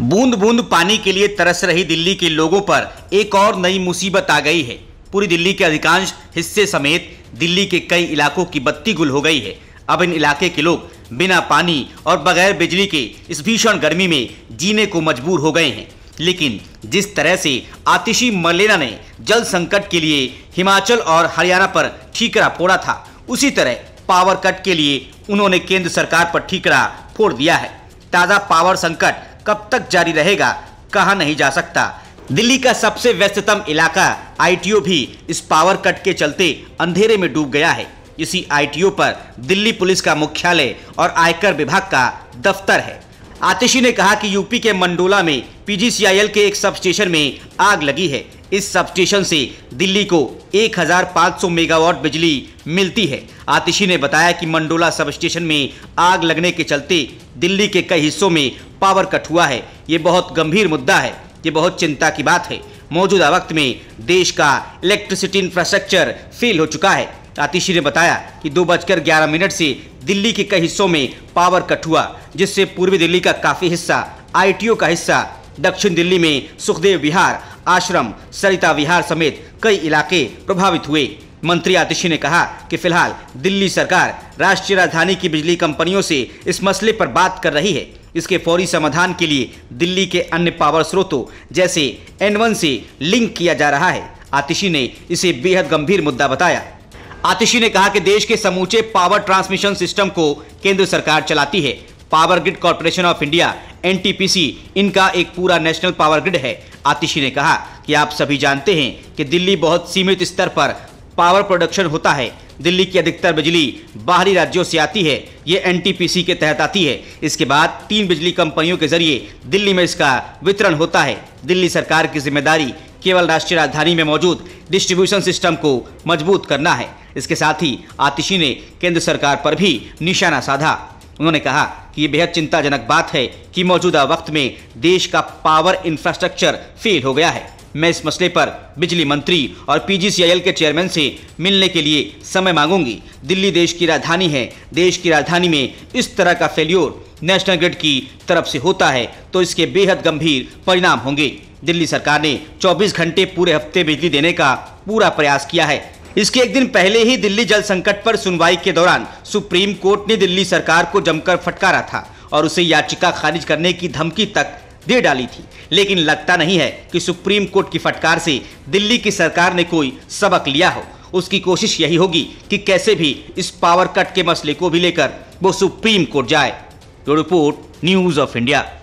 बूंद बूंद पानी के लिए तरस रही दिल्ली के लोगों पर एक और नई मुसीबत आ गई है पूरी दिल्ली के अधिकांश हिस्से समेत दिल्ली के कई इलाकों की बत्ती गुल हो गई है अब इन इलाके के लोग बिना पानी और बगैर बिजली के इस भीषण गर्मी में जीने को मजबूर हो गए हैं लेकिन जिस तरह से आतिशी मलेना ने जल संकट के लिए हिमाचल और हरियाणा पर ठीकरा फोड़ा था उसी तरह पावर कट के लिए उन्होंने केंद्र सरकार पर ठीकरा फोड़ दिया है ताज़ा पावर संकट कब तक जारी रहेगा कहा नहीं जा सकता दिल्ली का सबसे व्यस्ततम इलाका आईटीओ भी इस पावर कट के चलते अंधेरे में डूब गया है इसी आईटीओ पर दिल्ली पुलिस का मुख्यालय और आयकर विभाग का दफ्तर है आतिशी ने कहा कि यूपी के मंडोला में पीजीसीआईएल के एक सब स्टेशन में आग लगी है इस सब स्टेशन से दिल्ली को 1500 मेगावाट बिजली मिलती है आतिशी ने बताया कि मंडोला सब स्टेशन में आग लगने के चलते दिल्ली के कई हिस्सों में पावर कट हुआ है ये बहुत गंभीर मुद्दा है ये बहुत चिंता की बात है मौजूदा वक्त में देश का इलेक्ट्रिसिटी इंफ्रास्ट्रक्चर फेल हो चुका है आतिशी ने बताया कि दो बजकर ग्यारह मिनट से दिल्ली के कई हिस्सों में पावर कट हुआ जिससे पूर्वी दिल्ली का काफ़ी हिस्सा आई का हिस्सा दक्षिण दिल्ली में सुखदेव विहार आश्रम सरिता विहार समेत कई इलाके प्रभावित हुए मंत्री आतिशी ने कहा कि फिलहाल दिल्ली सरकार राष्ट्रीय राजधानी की बिजली कंपनियों से इस मसले पर बात कर रही है इसके फौरी समाधान के लिए दिल्ली के अन्य पावर स्रोतों जैसे एन से लिंक किया जा रहा है आतिशी ने इसे बेहद गंभीर मुद्दा बताया आतिशी ने कहा कि देश के समूचे पावर ट्रांसमिशन सिस्टम को केंद्र सरकार चलाती है Power Grid Corporation of India एन इनका एक पूरा नेशनल पावर ग्रिड है आतिशी ने कहा कि आप सभी जानते हैं कि दिल्ली बहुत सीमित स्तर पर पावर प्रोडक्शन होता है दिल्ली की अधिकतर बिजली बाहरी राज्यों से आती है ये एनटीपीसी के तहत आती है इसके बाद तीन बिजली कंपनियों के जरिए दिल्ली में इसका वितरण होता है दिल्ली सरकार की जिम्मेदारी केवल राष्ट्रीय राजधानी में मौजूद डिस्ट्रीब्यूशन सिस्टम को मजबूत करना है इसके साथ ही आतिशी ने केंद्र सरकार पर भी निशाना साधा उन्होंने कहा कि ये बेहद चिंताजनक बात है कि मौजूदा वक्त में देश का पावर इंफ्रास्ट्रक्चर फेल हो गया है मैं इस मसले पर बिजली मंत्री और पीजीसीआईएल के चेयरमैन से मिलने के लिए समय मांगूंगी दिल्ली देश की राजधानी है देश की राजधानी में इस तरह का फेल्योर नेशनल ग्रिड की तरफ से होता है तो इसके बेहद गंभीर परिणाम होंगे दिल्ली सरकार ने 24 घंटे पूरे हफ्ते बिजली देने का पूरा प्रयास किया है इसके एक दिन पहले ही दिल्ली जल संकट पर सुनवाई के दौरान सुप्रीम कोर्ट ने दिल्ली सरकार को जमकर फटकारा था और उसे याचिका खारिज करने की धमकी तक दे डाली थी लेकिन लगता नहीं है कि सुप्रीम कोर्ट की फटकार से दिल्ली की सरकार ने कोई सबक लिया हो उसकी कोशिश यही होगी कि कैसे भी इस पावर कट के मसले को भी लेकर वो सुप्रीम कोर्ट जाए रिपोर्ट न्यूज ऑफ इंडिया